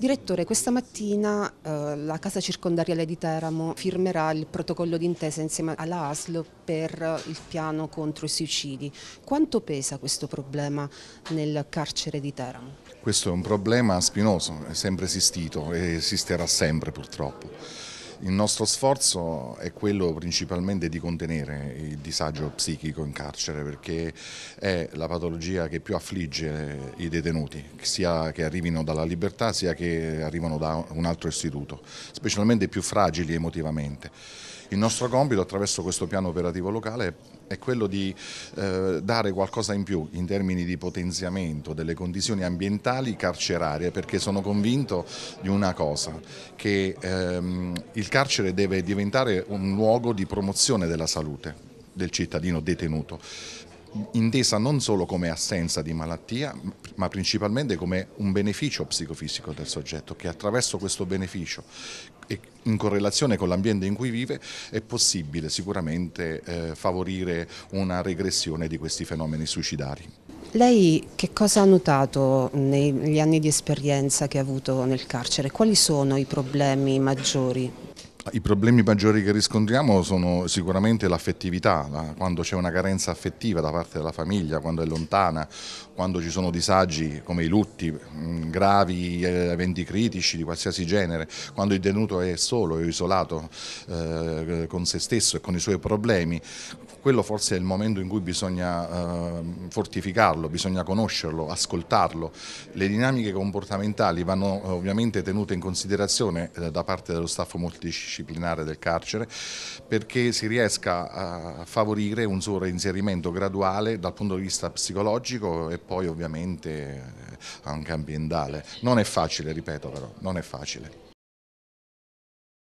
Direttore, questa mattina eh, la Casa Circondariale di Teramo firmerà il protocollo d'intesa insieme alla ASL per eh, il piano contro i suicidi. Quanto pesa questo problema nel carcere di Teramo? Questo è un problema spinoso, è sempre esistito e esisterà sempre purtroppo. Il nostro sforzo è quello principalmente di contenere il disagio psichico in carcere perché è la patologia che più affligge i detenuti, sia che arrivino dalla libertà sia che arrivano da un altro istituto, specialmente più fragili emotivamente. Il nostro compito attraverso questo piano operativo locale è quello di eh, dare qualcosa in più in termini di potenziamento delle condizioni ambientali carcerarie perché sono convinto di una cosa, che ehm, il carcere deve diventare un luogo di promozione della salute del cittadino detenuto intesa non solo come assenza di malattia ma principalmente come un beneficio psicofisico del soggetto, che attraverso questo beneficio e in correlazione con l'ambiente in cui vive è possibile sicuramente eh, favorire una regressione di questi fenomeni suicidari. Lei che cosa ha notato negli anni di esperienza che ha avuto nel carcere? Quali sono i problemi maggiori? I problemi maggiori che riscontriamo sono sicuramente l'affettività, quando c'è una carenza affettiva da parte della famiglia, quando è lontana, quando ci sono disagi come i lutti, mm, gravi eh, eventi critici di qualsiasi genere, quando il detenuto è solo e isolato eh, con se stesso e con i suoi problemi. Quello forse è il momento in cui bisogna eh, fortificarlo, bisogna conoscerlo, ascoltarlo. Le dinamiche comportamentali vanno ovviamente tenute in considerazione eh, da parte dello staff multidisciplinare disciplinare del carcere perché si riesca a favorire un suo reinserimento graduale dal punto di vista psicologico e poi ovviamente anche ambientale. Non è facile, ripeto però, non è facile.